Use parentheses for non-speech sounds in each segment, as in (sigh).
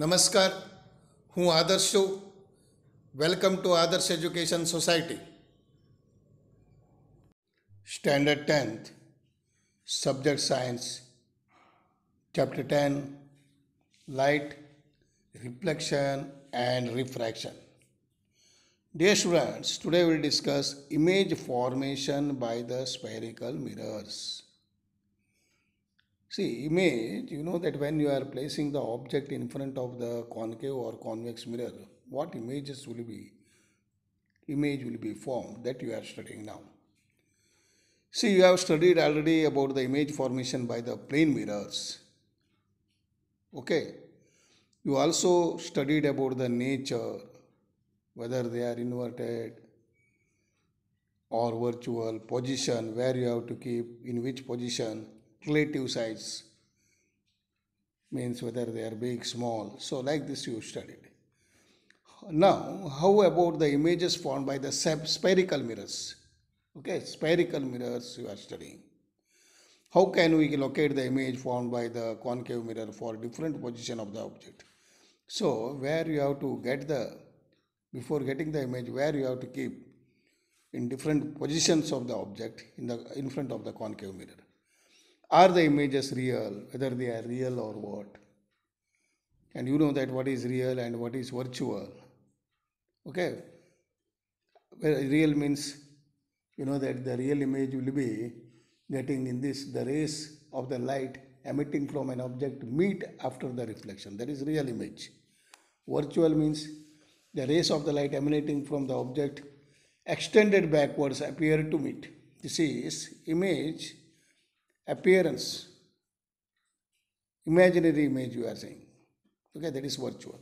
નમસ્કાર હું આદર્શ છું welcome to Adarsh education society standard tenth subject science chapter ten light reflection and refraction. Dear students, today we discuss image formation by the spherical mirrors. See, image, you know that when you are placing the object in front of the concave or convex mirror, what images will be image will be formed that you are studying now. See, you have studied already about the image formation by the plane mirrors. Okay. You also studied about the nature, whether they are inverted or virtual, position, where you have to keep, in which position relative size means whether they are big small so like this you studied now how about the images formed by the spherical mirrors okay spherical mirrors you are studying how can we locate the image formed by the concave mirror for different position of the object so where you have to get the before getting the image where you have to keep in different positions of the object in the in front of the concave mirror are the images real, whether they are real or what. And you know that what is real and what is virtual. Okay? Well, real means you know that the real image will be getting in this the rays of the light emitting from an object meet after the reflection. That is real image. Virtual means the rays of the light emanating from the object extended backwards appear to meet. This is image appearance, imaginary image you are saying. Okay, that is virtual.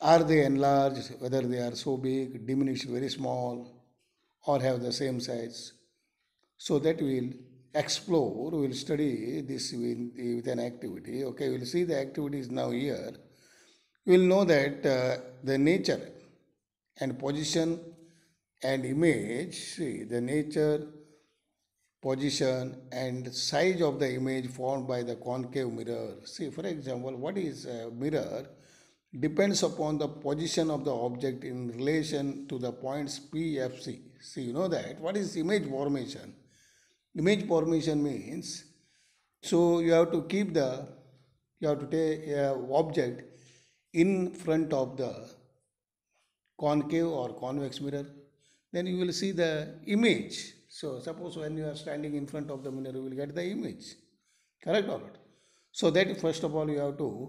Are they enlarged, whether they are so big, diminished, very small, or have the same size? So that we will explore, we will study this with an activity. Okay, we will see the activities now here. We will know that uh, the nature and position and image, see, the nature position and size of the image formed by the concave mirror. See, for example, what is a mirror depends upon the position of the object in relation to the points PFC. See, you know that. What is image formation? Image formation means so you have to keep the you have to take a object in front of the concave or convex mirror. Then you will see the image so suppose when you are standing in front of the mirror, you will get the image. Correct or not? So that first of all you have to,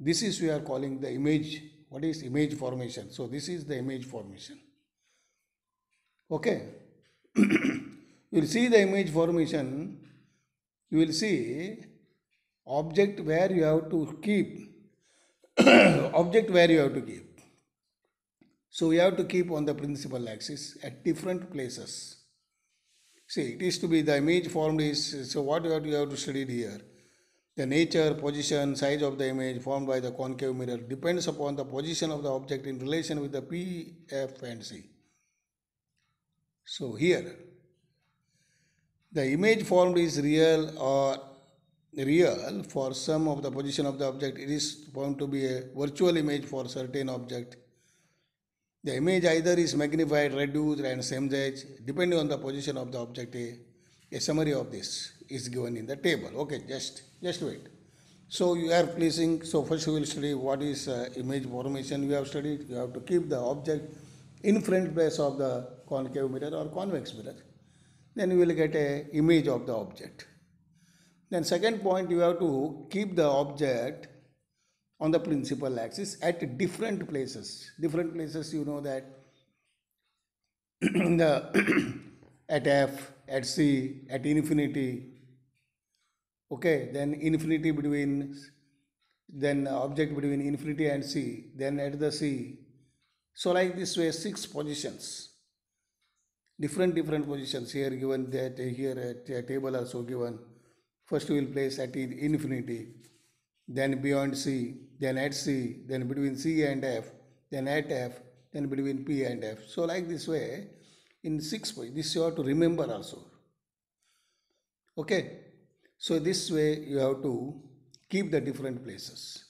this is we are calling the image. What is image formation? So this is the image formation. Okay. (clears throat) you will see the image formation. You will see object where you have to keep. (clears throat) object where you have to keep. So we have to keep on the principal axis at different places. See, it is to be the image formed is so. What you have to, you have to study here. The nature, position, size of the image formed by the concave mirror depends upon the position of the object in relation with the P, F, and C. So here, the image formed is real or real for some of the position of the object. It is found to be a virtual image for certain object the image either is magnified, reduced, and same size depending on the position of the object. A, a summary of this is given in the table. Okay, just just wait. So you are placing. So first you will study what is uh, image formation. You have studied. You have to keep the object in front place of the concave mirror or convex mirror. Then you will get a image of the object. Then second point, you have to keep the object on the principal axis at different places. Different places, you know that (clears throat) the (clears throat) at f, at c, at infinity. Okay, then infinity between, then object between infinity and c, then at the c. So like this way, six positions. Different different positions here given that here at table also given. First we will place at infinity then beyond C, then at C, then between C and F, then at F, then between P and F. So like this way, in six points, this you have to remember also. Okay, so this way you have to keep the different places.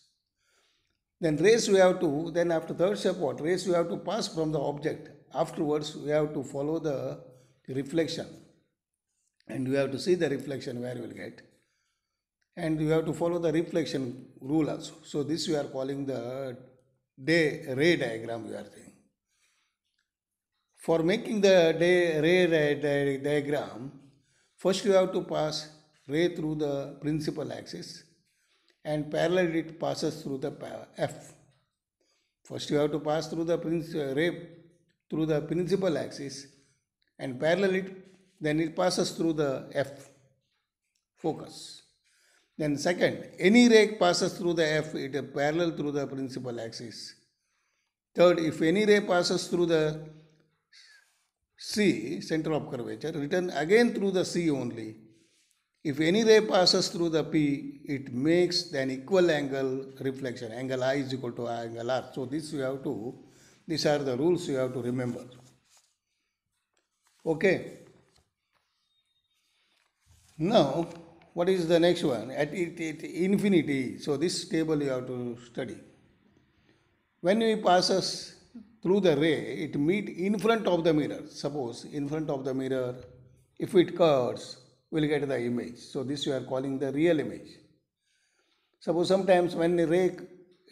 Then race we have to, then after third step what? Race we have to pass from the object. Afterwards we have to follow the reflection. And we have to see the reflection where we will get and you have to follow the reflection rule also. So this you are calling the day ray diagram you are doing. For making the day ray diagram, first you have to pass ray through the principal axis and parallel it passes through the F. First you have to pass through the principal ray through the principal axis and parallel it then it passes through the F focus then second, any ray passes through the F, it is parallel through the principal axis. Third, if any ray passes through the C, center of curvature, return again through the C only. If any ray passes through the P, it makes an equal angle reflection. Angle I is equal to angle R. So this you have to, these are the rules you have to remember. Okay. Now, what is the next one? At it, it, infinity. So this table you have to study. When we passes through the ray, it meet in front of the mirror. Suppose in front of the mirror, if it curves, we'll get the image. So this you are calling the real image. Suppose sometimes when the ray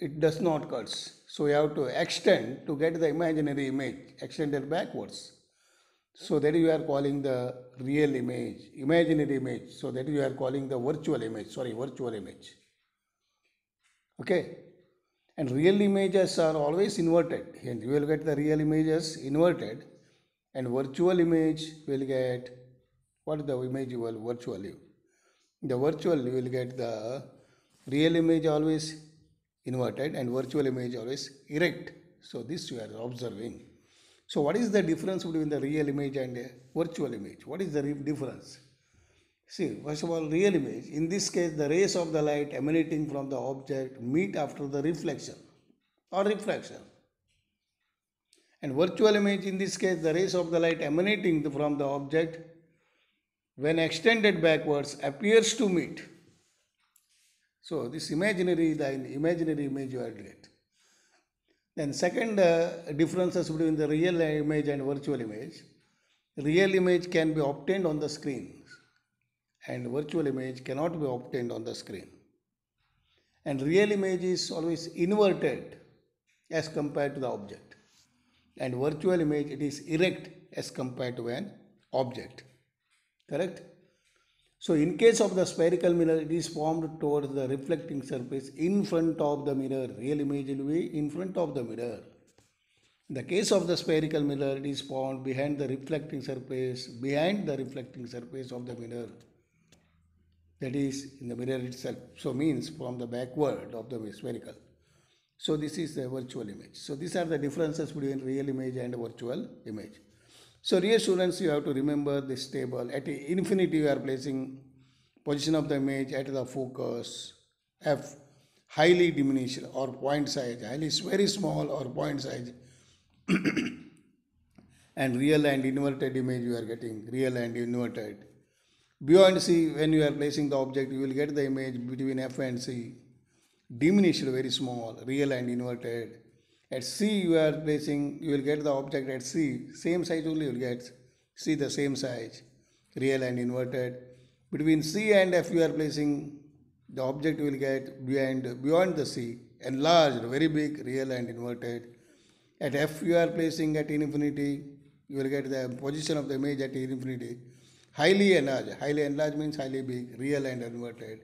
it does not curves, so you have to extend to get the imaginary image, extended backwards. So that you are calling the real image, imaginary image. So that you are calling the virtual image, sorry, virtual image. Okay. And real images are always inverted. And you will get the real images inverted. And virtual image will get what is the image you will virtually. The virtual you will get the real image always inverted and virtual image always erect. So this you are observing. So what is the difference between the real image and a virtual image? What is the difference? See, first of all, real image, in this case, the rays of the light emanating from the object meet after the reflection or refraction. And virtual image, in this case, the rays of the light emanating from the object, when extended backwards, appears to meet. So, this imaginary, the imaginary image you are getting. Then second uh, differences between the real image and virtual image. Real image can be obtained on the screen and virtual image cannot be obtained on the screen. And real image is always inverted as compared to the object. And virtual image it is erect as compared to an object. Correct? So in case of the spherical mirror, it is formed towards the reflecting surface in front of the mirror, real image will be in front of the mirror. In the case of the spherical mirror, it is formed behind the reflecting surface, behind the reflecting surface of the mirror. That is in the mirror itself. So means from the backward of the spherical. So this is the virtual image. So these are the differences between real image and virtual image. So reassurance, students, you have to remember this table. At infinity, you are placing position of the image at the focus F, highly diminished or point size, highly very small or point size. (coughs) and real and inverted image you are getting, real and inverted. Beyond C, when you are placing the object, you will get the image between F and C, diminished very small, real and inverted at C you are placing, you will get the object at C, same size only you will get, C the same size, real and inverted. Between C and F you are placing the object you will get beyond, beyond the C, enlarged, very big, real and inverted. At F you are placing at infinity, you will get the position of the image at infinity. Highly enlarged, highly enlarged means highly big, real and inverted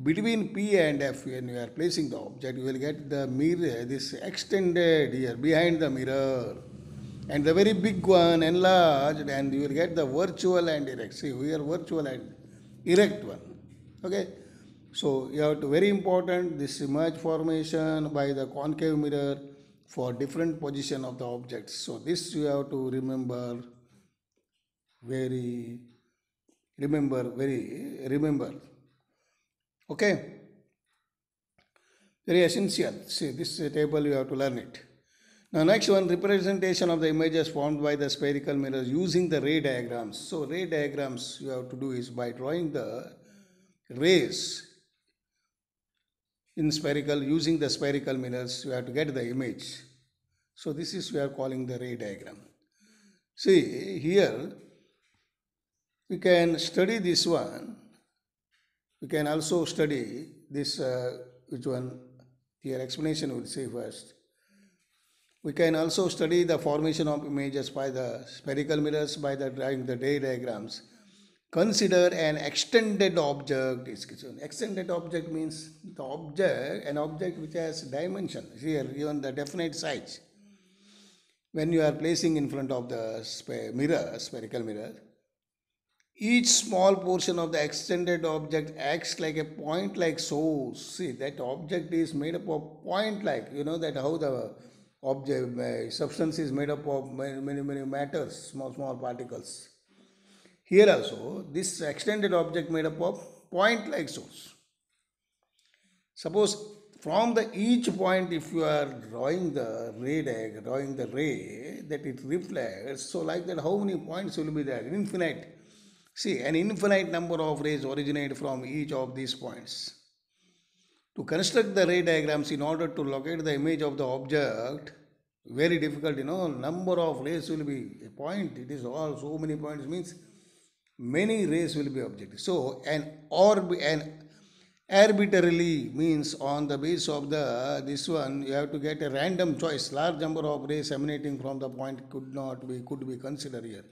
between P and F when you are placing the object you will get the mirror this extended here behind the mirror and the very big one enlarged and you will get the virtual and erect see here virtual and erect one okay so you have to very important this image formation by the concave mirror for different position of the objects so this you have to remember very remember very remember Okay? Very essential. See, this table you have to learn it. Now, next one representation of the images formed by the spherical mirrors using the ray diagrams. So, ray diagrams you have to do is by drawing the rays in spherical using the spherical mirrors, you have to get the image. So, this is we are calling the ray diagram. See, here we can study this one we can also study this, uh, which one here explanation will see first. We can also study the formation of images by the spherical mirrors by the drawing the ray diagrams. Consider an extended object. Extended object means the object, an object which has dimension, here given the definite size. When you are placing in front of the mirror, spherical mirror, each small portion of the extended object acts like a point like source. See, that object is made up of point like, you know, that how the object uh, substance is made up of many, many, many matters, small, small particles. Here also, this extended object made up of point like source. Suppose from the each point if you are drawing the ray drawing the ray that it reflects so like that how many points will be there infinite See, an infinite number of rays originate from each of these points. To construct the ray diagrams in order to locate the image of the object, very difficult, you know, number of rays will be a point. It is all so many points means many rays will be object. So an orb an arbitrarily means on the basis of the this one you have to get a random choice. Large number of rays emanating from the point could not be could be considered here.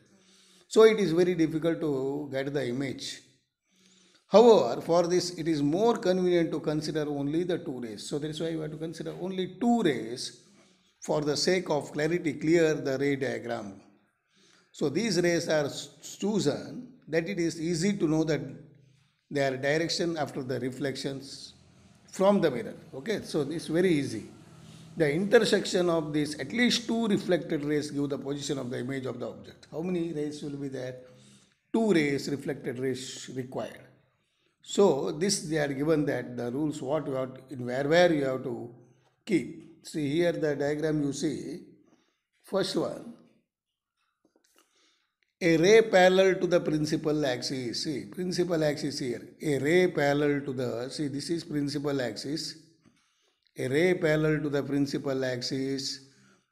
So it is very difficult to get the image. However, for this it is more convenient to consider only the two rays. So that is why we have to consider only two rays for the sake of clarity clear the ray diagram. So these rays are chosen that it is easy to know that their direction after the reflections from the mirror. Okay, so it's very easy the intersection of these at least two reflected rays give the position of the image of the object. How many rays will be there? Two rays, reflected rays required. So this they are given that the rules what you have to, in where where you have to keep. See here the diagram you see. First one, a ray parallel to the principal axis. See principal axis here. A ray parallel to the see this is principal axis a ray parallel to the principal axis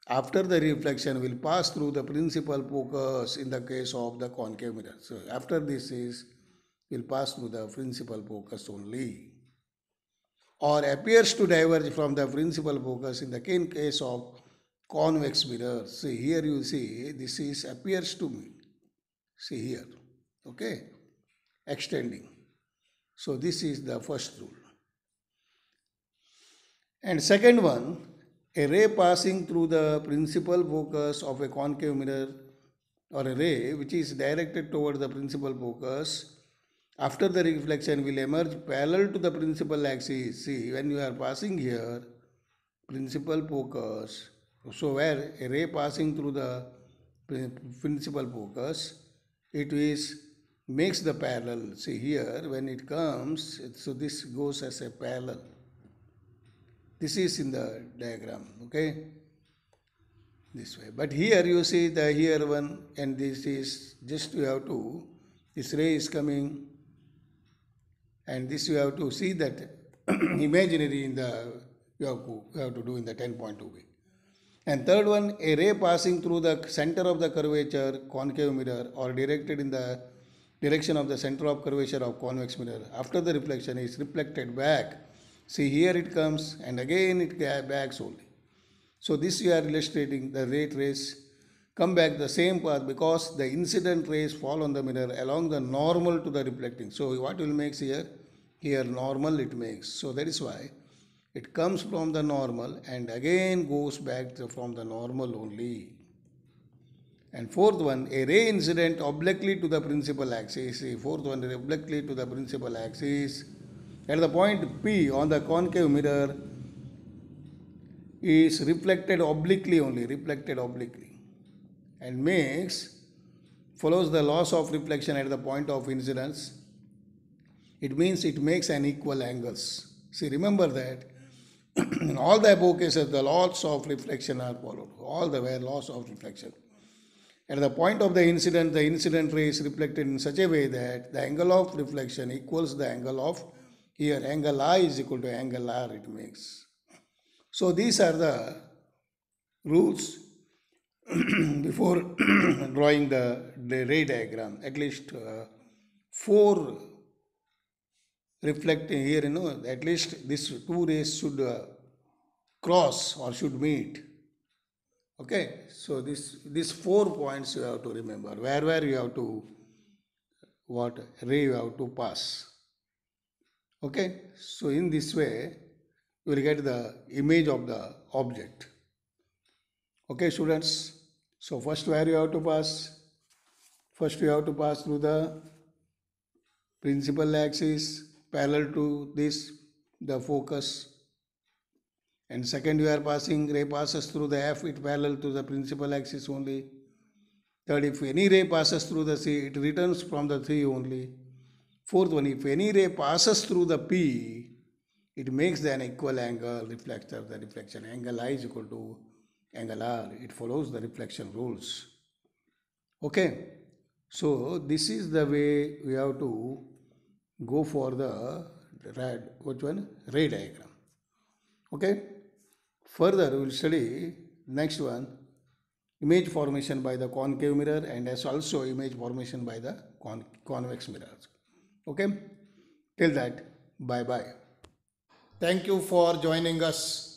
after the reflection will pass through the principal focus in the case of the concave mirror. So after this is will pass through the principal focus only or appears to diverge from the principal focus in the case of convex mirror. See here you see this is appears to me. See here. Okay. Extending. So this is the first rule. And second one, a ray passing through the principal focus of a concave mirror or a ray which is directed toward the principal focus after the reflection will emerge parallel to the principal axis. See, when you are passing here, principal focus. So, where a ray passing through the principal focus, it is makes the parallel. See here, when it comes, so this goes as a parallel. This is in the diagram, okay? This way. But here you see the here one, and this is just you have to, this ray is coming, and this you have to see that (clears throat) imaginary in the, you have to, do in the 10.2 way. And third one, a ray passing through the center of the curvature, concave mirror, or directed in the direction of the center of curvature of convex mirror after the reflection is reflected back See here it comes and again it backs only. So this you are illustrating the rate race come back the same path because the incident rays fall on the mirror along the normal to the reflecting. So what will make here? Here normal it makes. So that is why it comes from the normal and again goes back from the normal only. And fourth one, a ray incident obliquely to the principal axis. See, fourth one obliquely to the principal axis at the point P on the concave mirror is reflected obliquely only, reflected obliquely, and makes follows the loss of reflection at the point of incidence. It means it makes an equal angles. See, remember that in (clears throat) all the above cases, the loss of reflection are followed. All the way loss of reflection. At the point of the incident, the incident ray is reflected in such a way that the angle of reflection equals the angle of here angle I is equal to angle R it makes. So these are the rules (clears throat) before (clears throat) drawing the, the ray diagram. At least uh, four reflecting here, you know, at least these two rays should uh, cross or should meet. Okay, so this these four points you have to remember. Where where you have to what ray you have to pass. Okay, so in this way, you will get the image of the object. Okay, students. So first where you have to pass? First you have to pass through the principal axis parallel to this, the focus. And second you are passing, ray passes through the F, it parallel to the principal axis only. Third, if any ray passes through the C, it returns from the 3 only. Fourth one, if any ray passes through the P, it makes an equal angle reflector. The reflection angle I is equal to angle R. It follows the reflection rules. Okay. So this is the way we have to go for the red which one ray diagram. Okay. Further we will study next one image formation by the concave mirror and as also image formation by the con convex mirrors. Okay, till that, bye bye. Thank you for joining us.